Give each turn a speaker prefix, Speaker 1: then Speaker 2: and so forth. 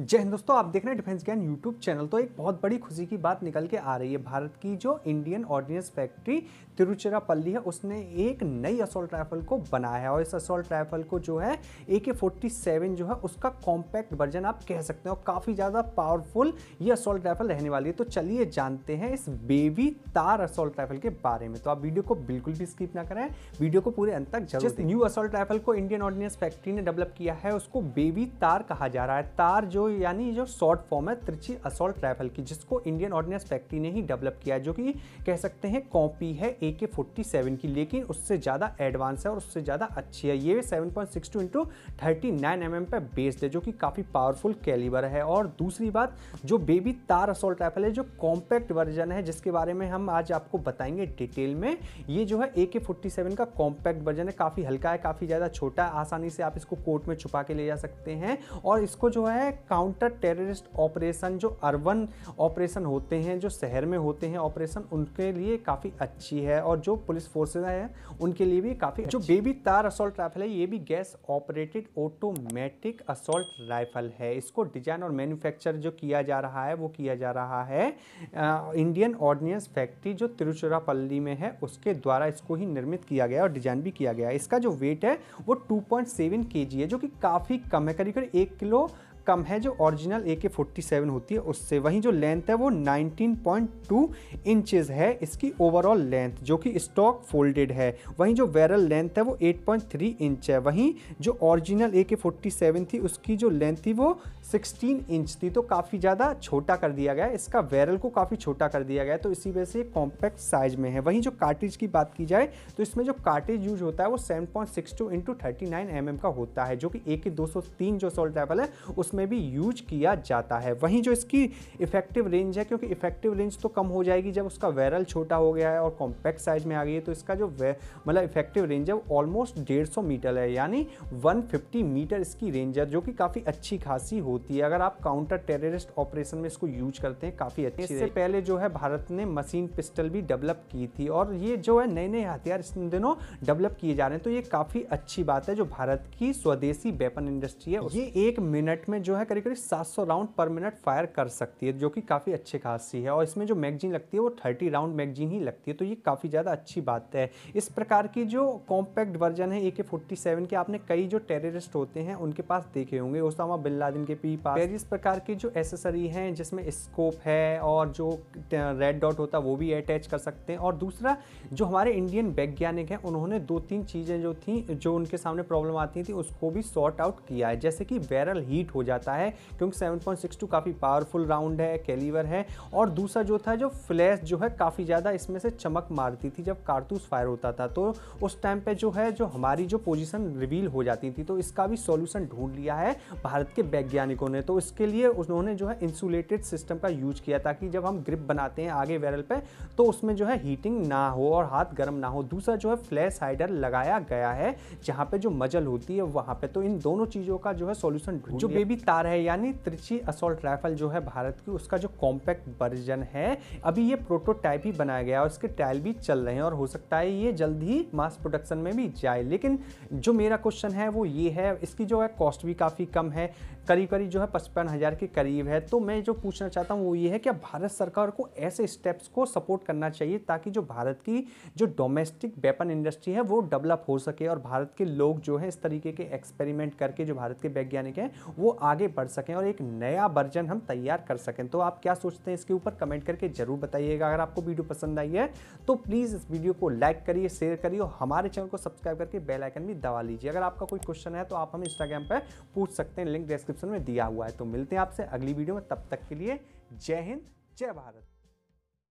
Speaker 1: जय हिंद दोस्तों आप देख रहे हैं डिफेंस ज्ञान यूट्यूब चैनल तो एक बहुत बड़ी खुशी की बात निकल के आ रही है भारत की जो इंडियन ऑर्डिनेंस फैक्ट्री तिरुचिरापल्ली है उसने एक नई असोल्ट राइफल को बनाया है और इस असोल्ट राइफल को जो है ए के फोर्टी सेवन जो है उसका कॉम्पैक्ट वर्जन आप कह सकते हैं और काफ़ी ज़्यादा पावरफुल ये असोल्ट राइफल रहने वाली है तो चलिए जानते हैं इस बेबी तार असोल्ट राइफल के बारे में तो आप वीडियो को बिल्कुल भी स्किप ना करें वीडियो को पूरे अंत तक जब न्यू असोल्ट राइफल को इंडियन ऑर्डिनेंस फैक्ट्री ने डेवलप किया है उसको बेबी तार कहा जा रहा है तार जो यानी जो शॉर्ट फॉर्म है त्रिची असोल्ट राइफल की जिसको इंडियन ऑर्डिनेंस फैक्ट्री ने ही डेवलप किया है जो कि कह सकते हैं कॉपी है ए के फोर्टी सेवन की लेकिन उससे ज़्यादा एडवांस है और उससे ज़्यादा अच्छी है ये seven point six two into thirty nine M M पर बेस्ड है जो कि काफ़ी पावरफुल कैलिबर है और दूसरी बात जो बेबी तार असोल्ट राइफल है जो कॉम्पैक्ट वर्जन है जिसके बारे में हम आज आपको बताएंगे डिटेल में ये जो है ए के फोर्टी सेवन का कॉम्पैक्ट वर्जन है काफ़ी हल्का है काफ़ी ज़्यादा छोटा है आसानी से आप इसको कोर्ट में छुपा के ले जा सकते हैं और इसको जो है काउंटर टेररिस्ट ऑपरेशन जो अर्बन ऑपरेशन होते हैं जो शहर में होते हैं ऑपरेशन उनके लिए काफ़ी अच्छी है और जो पुलिस फोर्सेज हैं उनके लिए भी काफ़ी जो बेबी तार असोल्ट राइफल है ये भी gas operated automatic assault rifle है इसको डिजाइन और मैन्युफैक्चर जो किया जा रहा है वो किया जा रहा है इंडियन ऑर्डिनेंस फैक्ट्री जो तिरुचिरापल्ली में है उसके द्वारा इसको ही निर्मित किया गया और डिजाइन भी किया गया इसका जो वेट है वो के जी है जो कि काफ़ी कम है करीब करीब एक किलो कम है जो ओरिजिनल ए के फोर्टी सेवन होती है उससे वहीं जो लेंथ है वो नाइनटीन पॉइंट टू इंचज है इसकी ओवरऑल लेंथ जो कि स्टॉक फोल्डेड है वहीं जो वैरल लेंथ है वो एट पॉइंट थ्री इंच है वहीं जो ओरिजिनल ए के फोर्टी सेवन थी उसकी जो लेंथ थी वो सिक्सटीन इंच थी तो काफ़ी ज़्यादा छोटा कर दिया गया इसका वैरल को काफ़ी छोटा कर दिया गया तो इसी वजह से कॉम्पैक्ट साइज में है वहीं जो कार्टेज की बात की जाए तो इसमें जो कार्टेज यूज होता है वो seven point six two into thirty nine M M का होता है जो कि ए के दो सौ तीन जो सोल्ट है उस उसमें भी यूज किया जाता है वहीं जो इसकी इफेक्टिव रेंज है क्योंकि इफेक्टिव रेंज तो कम हो जाएगी जब उसका वायरल छोटा हो गया है और कॉम्पैक्ट साइज में आ गई है तो इसका जो मतलब इफेक्टिव रेंज है ऑलमोस्ट डेढ़ मीटर है यानी वन मीटर इसकी रेंज है जो कि काफ़ी अच्छी खासी होती है अगर आप काउंटर टेररिस्ट ऑपरेशन में इसको यूज करते हैं काफ़ी अच्छी इससे पहले जो है भारत ने मशीन पिस्टल भी डेवलप की थी और ये जो है नए नए हथियार इन दिनों डेवलप किए जा रहे हैं तो ये काफ़ी अच्छी बात है जो भारत की स्वदेशी वेपन इंडस्ट्री है ये एक मिनट में में जो है करीब करीब 700 राउंड पर मिनट फायर कर सकती है जो कि काफ़ी अच्छे खासी है और इसमें जो मैगजीन लगती है वो 30 राउंड मैगजीन ही लगती है तो ये काफ़ी ज़्यादा अच्छी बात है इस प्रकार की जो कॉम्पैक्ट वर्जन है ए के फोर्टी के आपने कई जो टेररिस्ट होते हैं उनके पास देखे होंगे ओसामा बिल लादिन के पी पास इस प्रकार की जो एसेसरी हैं जिसमें स्कोप है और जो रेड डॉट होता है वो भी अटैच कर सकते हैं और दूसरा जो हमारे इंडियन वैज्ञानिक हैं उन्होंने दो तीन चीज़ें जो थी जो उनके सामने प्रॉब्लम आती थी उसको भी सॉर्ट आउट किया है जैसे कि वायरल हीट हो जाए जाता है क्योंकि 7.62 काफ़ी पावरफुल राउंड है कैलीवर है और दूसरा जो था जो फ्लैश जो है काफ़ी ज़्यादा इसमें से चमक मारती थी जब कारतूस फायर होता था तो उस टाइम पर जो है जो हमारी जो पोजिशन रिवील हो जाती थी तो इसका भी सोल्यूशन ढूंढ लिया है भारत के वैज्ञानिकों ने तो इसके लिए उन्होंने जो है इंसुलेटेड सिस्टम का यूज किया ताकि जब हम ग्रिप बनाते हैं आगे वैरल पर तो उसमें जो है हीटिंग ना हो और हाथ गर्म ना हो दूसरा जो है फ्लैश हाइडर लगाया गया है जहाँ पे जो मजल होती है वहाँ पे तो इन दोनों चीज़ों का जो है सोल्यूशन जो बेबी तार है यानी त्रिची असोल्ट राइफल जो है भारत की उसका जो कॉम्पैक्ट वर्जन है अभी ये प्रोटोटाइप ही बनाया गया और इसके ट्रायल भी चल रहे हैं और हो सकता है ये जल्द ही मास प्रोडक्शन में भी जाए लेकिन जो मेरा क्वेश्चन है वो ये है इसकी जो है कॉस्ट भी काफ़ी कम है करीब करीब जो है पचपन हज़ार के करीब है तो मैं जो पूछना चाहता हूँ वो ये है कि भारत सरकार को ऐसे स्टेप्स को सपोर्ट करना चाहिए ताकि जो भारत की जो डोमेस्टिक वेपन इंडस्ट्री है वो डेवलप हो सके और भारत के लोग जो है इस तरीके के एक्सपेरिमेंट करके जो भारत के वैज्ञानिक हैं वो आगे बढ़ सकें और एक नया वर्जन हम तैयार कर सकें तो आप क्या सोचते हैं इसके ऊपर कमेंट करके ज़रूर बताइएगा अगर आपको वीडियो पसंद आई है तो प्लीज़ इस वीडियो को लाइक करिए शेयर करिए और हमारे चैनल को सब्सक्राइब करके बेलाइकन भी दबा लीजिए अगर आपका कोई क्वेश्चन है तो आप हम इंस्टाग्राम पर पूछ सकते हैं लिंक डेस्क डिस्क्रिप्शन में दिया हुआ है तो मिलते हैं आपसे अगली वीडियो में तब तक के लिए जय हिंद जय भारत